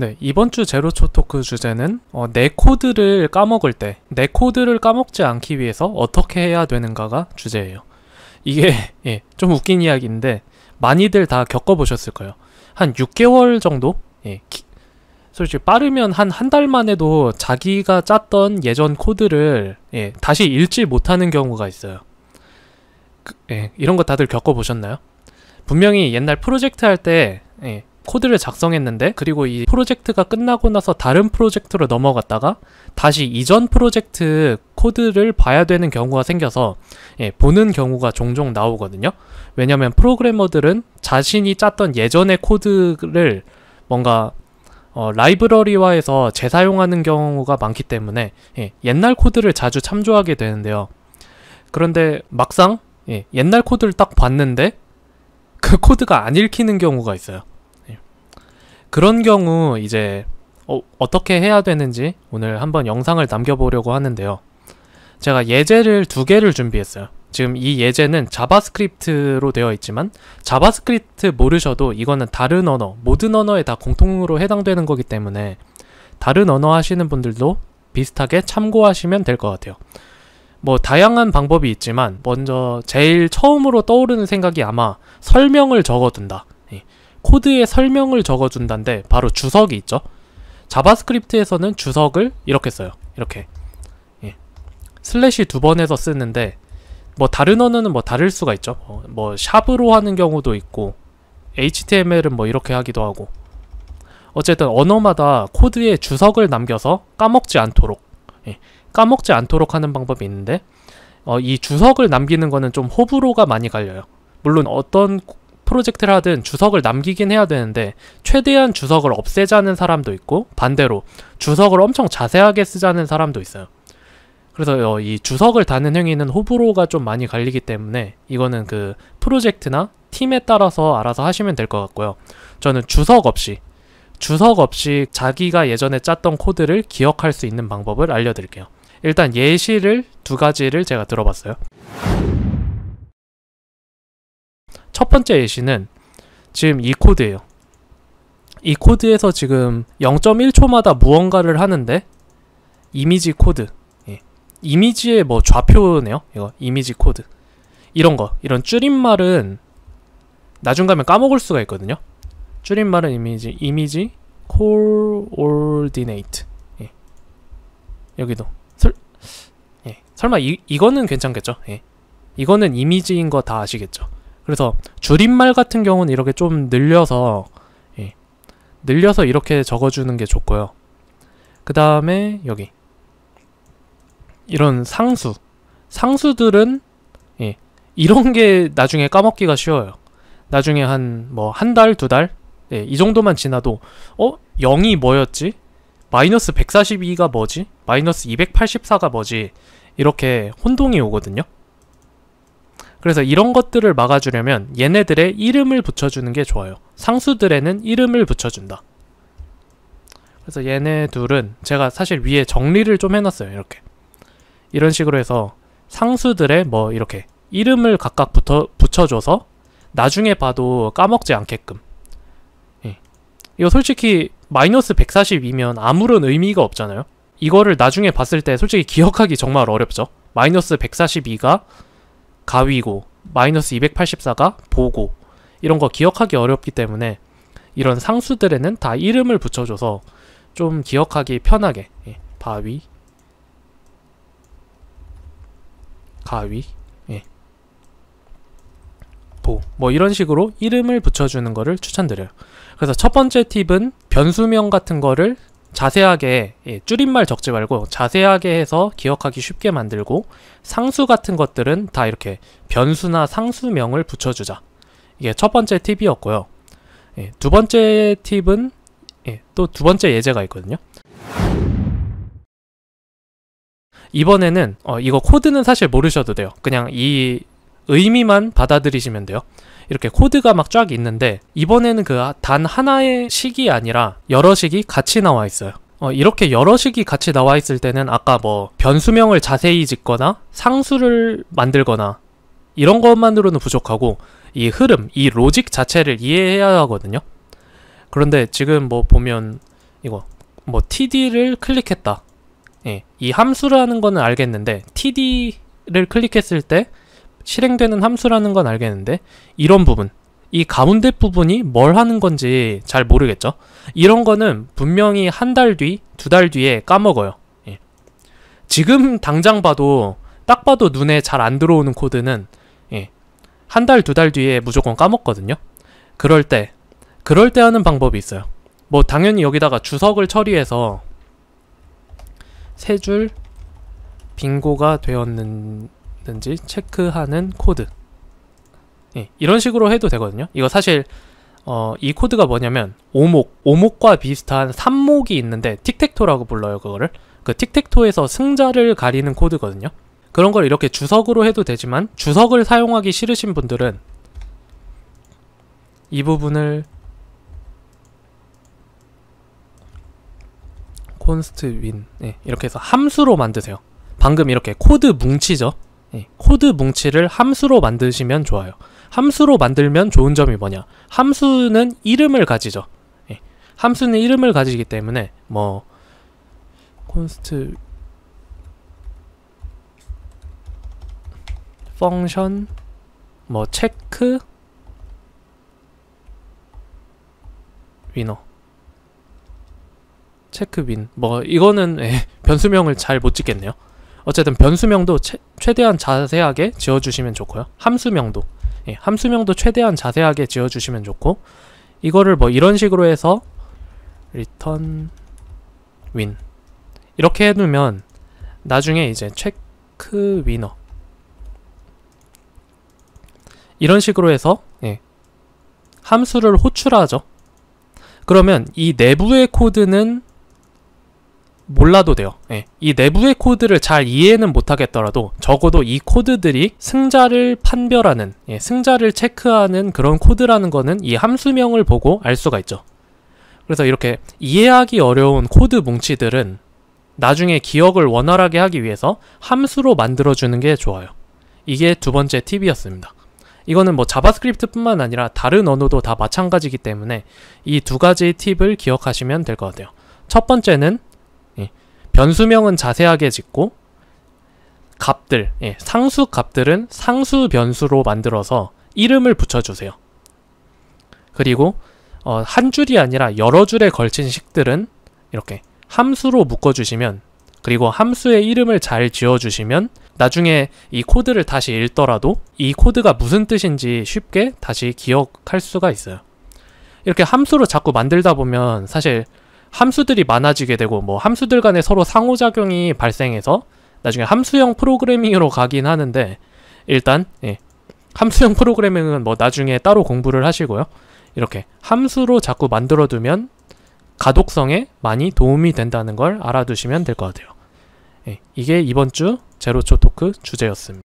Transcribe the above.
네, 이번 주 제로초 토크 주제는 어, 내 코드를 까먹을 때, 내 코드를 까먹지 않기 위해서 어떻게 해야 되는가가 주제예요. 이게 예, 좀 웃긴 이야기인데 많이들 다 겪어보셨을 거예요. 한 6개월 정도? 예, 기, 솔직히 빠르면 한 한 달만 해도 자기가 짰던 예전 코드를 예, 다시 읽지 못하는 경우가 있어요. 그, 예, 이런 거 다들 겪어보셨나요? 분명히 옛날 프로젝트 할때 예, 코드를 작성했는데 그리고 이 프로젝트가 끝나고 나서 다른 프로젝트로 넘어갔다가 다시 이전 프로젝트 코드를 봐야 되는 경우가 생겨서 예, 보는 경우가 종종 나오거든요. 왜냐하면 프로그래머들은 자신이 짰던 예전의 코드를 뭔가 어, 라이브러리화해서 재사용하는 경우가 많기 때문에 예, 옛날 코드를 자주 참조하게 되는데요. 그런데 막상 예, 옛날 코드를 딱 봤는데 그 코드가 안 읽히는 경우가 있어요. 그런 경우 이제 어, 어떻게 해야 되는지 오늘 한번 영상을 남겨보려고 하는데요. 제가 예제를 두 개를 준비했어요. 지금 이 예제는 자바스크립트로 되어 있지만 자바스크립트 모르셔도 이거는 다른 언어, 모든 언어에 다 공통으로 해당되는 거기 때문에 다른 언어 하시는 분들도 비슷하게 참고하시면 될 것 같아요. 뭐 다양한 방법이 있지만 먼저 제일 처음으로 떠오르는 생각이 아마 설명을 적어둔다. 코드의 설명을 적어준다는데 바로 주석이 있죠. 자바스크립트에서는 주석을 이렇게 써요. 이렇게 예. 슬래시 두 번해서 쓰는데 뭐 다른 언어는 뭐 다를 수가 있죠. 어, 뭐 샵으로 하는 경우도 있고 HTML은 뭐 이렇게 하기도 하고 어쨌든 언어마다 코드에 주석을 남겨서 까먹지 않도록 예. 까먹지 않도록 하는 방법이 있는데 어, 이 주석을 남기는 거는 좀 호불호가 많이 갈려요. 물론 어떤 프로젝트를 하든 주석을 남기긴 해야 되는데 최대한 주석을 없애자는 사람도 있고 반대로 주석을 엄청 자세하게 쓰자는 사람도 있어요. 그래서 어, 이 주석을 다는 행위는 호불호가 좀 많이 갈리기 때문에 이거는 그 프로젝트나 팀에 따라서 알아서 하시면 될 것 같고요. 저는 주석 없이 주석 없이 자기가 예전에 짰던 코드를 기억할 수 있는 방법을 알려드릴게요. 일단 예시를 두 가지를 제가 들어봤어요. 첫 번째 예시는 지금 이 코드예요. 이 코드에서 지금 0.1초마다 무언가를 하는데 이미지 코드 예. 이미지의 뭐 좌표네요. 이거 이미지 코드 이런 거 이런 줄임말은 나중 가면 까먹을 수가 있거든요. 줄임말은 이미지 이미지 coordinate 예. 여기도 설, 예. 설마 이, 이거는 괜찮겠죠? 예. 이거는 이미지인 거 다 아시겠죠? 그래서 줄임말 같은 경우는 이렇게 좀 늘려서 예, 늘려서 이렇게 적어주는 게 좋고요. 그 다음에 여기 이런 상수 상수들은 예, 이런 게 나중에 까먹기가 쉬워요. 나중에 한 뭐한 뭐 달, 두 달? 예, 이 정도만 지나도 어? 0이 뭐였지? 마이너스 142가 뭐지? 마이너스 284가 뭐지? 이렇게 혼동이 오거든요. 그래서 이런 것들을 막아주려면 얘네들의 이름을 붙여주는 게 좋아요. 상수들에는 이름을 붙여준다. 그래서 얘네 둘은 제가 사실 위에 정리를 좀 해놨어요. 이렇게. 이런 식으로 해서 상수들의 뭐 이렇게 이름을 각각 붙어, 붙여줘서 나중에 봐도 까먹지 않게끔 예. 이거 솔직히 마이너스 142면 아무런 의미가 없잖아요 이거를 나중에 봤을 때 솔직히 기억하기 정말 어렵죠 마이너스 142가 가위고 마이너스 284가 보고 이런 거 기억하기 어렵기 때문에 이런 상수들에는 다 이름을 붙여줘서 좀 기억하기 편하게 예, 바위 가위 예. 보뭐 이런 식으로 이름을 붙여주는 거를 추천드려요 그래서 첫 번째 팁은 변수명 같은 거를 자세하게 예, 줄임말 적지 말고 자세하게 해서 기억하기 쉽게 만들고 상수 같은 것들은 다 이렇게 변수나 상수명을 붙여주자 이게 첫 번째 팁이었고요 예, 두 번째 팁은 예, 또두 번째 예제가 있거든요 이번에는 어, 이거 코드는 사실 모르셔도 돼요 그냥 이 의미만 받아들이시면 돼요 이렇게 코드가 막 쫙 있는데 이번에는 그 단 하나의 식이 아니라 여러 식이 같이 나와 있어요. 어, 이렇게 여러 식이 같이 나와 있을 때는 아까 뭐 변수명을 자세히 짓거나 상수를 만들거나 이런 것만으로는 부족하고 이 흐름, 이 로직 자체를 이해해야 하거든요. 그런데 지금 뭐 보면 이거 뭐 td를 클릭했다. 예, 이 함수라는 거는 알겠는데 td를 클릭했을 때 실행되는 함수라는 건 알겠는데 이런 부분 이 가운데 부분이 뭘 하는 건지 잘 모르겠죠 이런 거는 분명히 한 달 뒤, 두 달 뒤에 까먹어요 예. 지금 당장 봐도 딱 봐도 눈에 잘 안 들어오는 코드는 예. 한 달, 두 달 뒤에 무조건 까먹거든요 그럴 때 그럴 때 하는 방법이 있어요 뭐 당연히 여기다가 주석을 처리해서 세 줄 빙고가 되었는 든지 체크하는 코드 예, 이런 식으로 해도 되거든요 이거 사실 어, 이 코드가 뭐냐면 오목, 오목과 비슷한 삼목이 있는데 틱택토라고 불러요 그거를 그 틱택토에서 승자를 가리는 코드거든요 그런 걸 이렇게 주석으로 해도 되지만 주석을 사용하기 싫으신 분들은 이 부분을 const win 예, 이렇게 해서 함수로 만드세요 방금 이렇게 코드 뭉치죠 예, 코드 뭉치를 함수로 만드시면 좋아요. 함수로 만들면 좋은 점이 뭐냐? 함수는 이름을 가지죠. 예, 함수는 이름을 가지기 때문에 뭐 const 뭐 체크 위너 체크 윈뭐 이거는 에, 예, 변수명을 잘 못 짓겠네요. 어쨌든 변수명도 채, 최대한 자세하게 지어주시면 좋고요. 함수명도 예, 함수명도 최대한 자세하게 지어주시면 좋고 이거를 뭐 이런 식으로 해서 return win 이렇게 해두면 나중에 이제 체크 위너 이런 식으로 해서 예, 함수를 호출하죠. 그러면 이 내부의 코드는 몰라도 돼요. 예. 이 내부의 코드를 잘 이해는 못하겠더라도 적어도 이 코드들이 승자를 판별하는, 예, 승자를 체크하는 그런 코드라는 거는 이 함수명을 보고 알 수가 있죠. 그래서 이렇게 이해하기 어려운 코드 뭉치들은 나중에 기억을 원활하게 하기 위해서 함수로 만들어주는 게 좋아요. 이게 두 번째 팁이었습니다. 이거는 뭐 자바스크립트뿐만 아니라 다른 언어도 다 마찬가지이기 때문에 이 두 가지 팁을 기억하시면 될 것 같아요. 첫 번째는 변수명은 자세하게 짓고 값들, 예, 상수 값들은 상수 변수로 만들어서 이름을 붙여주세요. 그리고 어, 한 줄이 아니라 여러 줄에 걸친 식들은 이렇게 함수로 묶어주시면 그리고 함수의 이름을 잘 지어주시면 나중에 이 코드를 다시 읽더라도 이 코드가 무슨 뜻인지 쉽게 다시 기억할 수가 있어요. 이렇게 함수로 자꾸 만들다 보면 사실 함수들이 많아지게 되고 뭐 함수들 간에 서로 상호작용이 발생해서 나중에 함수형 프로그래밍으로 가긴 하는데 일단 예, 함수형 프로그래밍은 뭐 나중에 따로 공부를 하시고요. 이렇게 함수로 자꾸 만들어두면 가독성에 많이 도움이 된다는 걸 알아두시면 될 것 같아요. 예, 이게 이번 주 제로초 토크 주제였습니다.